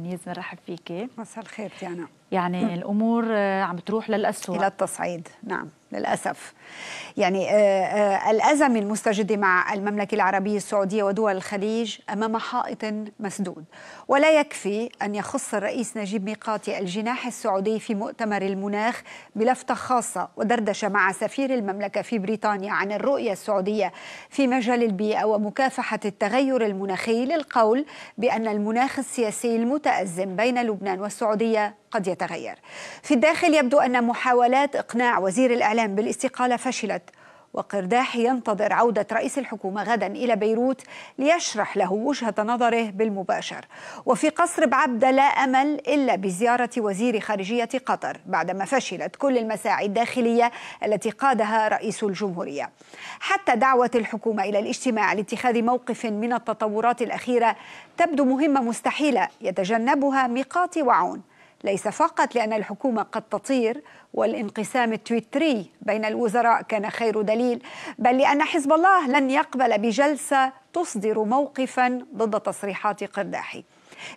نيز مرحب فيكي مساء الخير تيانا يعني الامور عم تروح للاسوء الى التصعيد نعم للاسف يعني آه، آه، الازمه المستجده مع المملكه العربيه السعوديه ودول الخليج امام حائط مسدود ولا يكفي ان يخص الرئيس نجيب ميقاتي الجناح السعودي في مؤتمر المناخ بلفته خاصه ودردشه مع سفير المملكه في بريطانيا عن الرؤيه السعوديه في مجال البيئه ومكافحه التغير المناخي للقول بان المناخ السياسي المتازم بين لبنان والسعوديه قد يتغير في الداخل يبدو أن محاولات إقناع وزير الإعلام بالاستقالة فشلت وقرداح ينتظر عودة رئيس الحكومة غدا إلى بيروت ليشرح له وجهة نظره بالمباشر وفي قصر بعبدة لا أمل إلا بزيارة وزير خارجية قطر بعدما فشلت كل المساعي الداخلية التي قادها رئيس الجمهورية حتى دعوة الحكومة إلى الاجتماع لاتخاذ موقف من التطورات الأخيرة تبدو مهمة مستحيلة يتجنبها ميقات وعون ليس فقط لأن الحكومة قد تطير والانقسام التويتري بين الوزراء كان خير دليل بل لأن حزب الله لن يقبل بجلسة تصدر موقفا ضد تصريحات قرداحي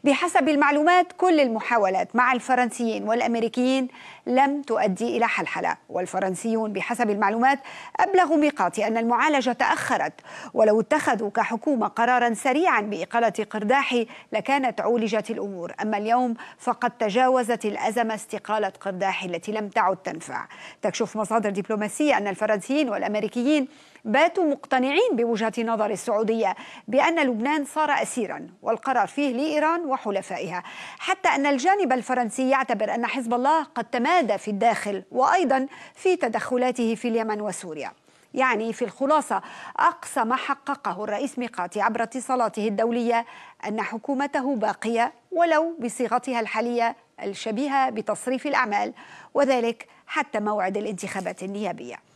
بحسب المعلومات كل المحاولات مع الفرنسيين والأمريكيين لم تؤدي إلى حلحلة والفرنسيون بحسب المعلومات أبلغوا ميقاتي أن المعالجة تأخرت ولو اتخذوا كحكومة قرارا سريعا بإقالة قرداحي لكانت عولجت الأمور أما اليوم فقد تجاوزت الأزمة استقالة قرداحي التي لم تعد تنفع تكشف مصادر دبلوماسية أن الفرنسيين والأمريكيين باتوا مقتنعين بوجهة نظر السعودية بأن لبنان صار أسيرا والقرار فيه لإيران وحلفائها حتى أن الجانب الفرنسي يعتبر أن حزب الله قد تمادى في الداخل وأيضا في تدخلاته في اليمن وسوريا يعني في الخلاصة أقصى ما حققه الرئيس ميقاتي عبر اتصالاته الدولية أن حكومته باقية ولو بصيغتها الحالية الشبيهة بتصريف الأعمال وذلك حتى موعد الانتخابات النيابية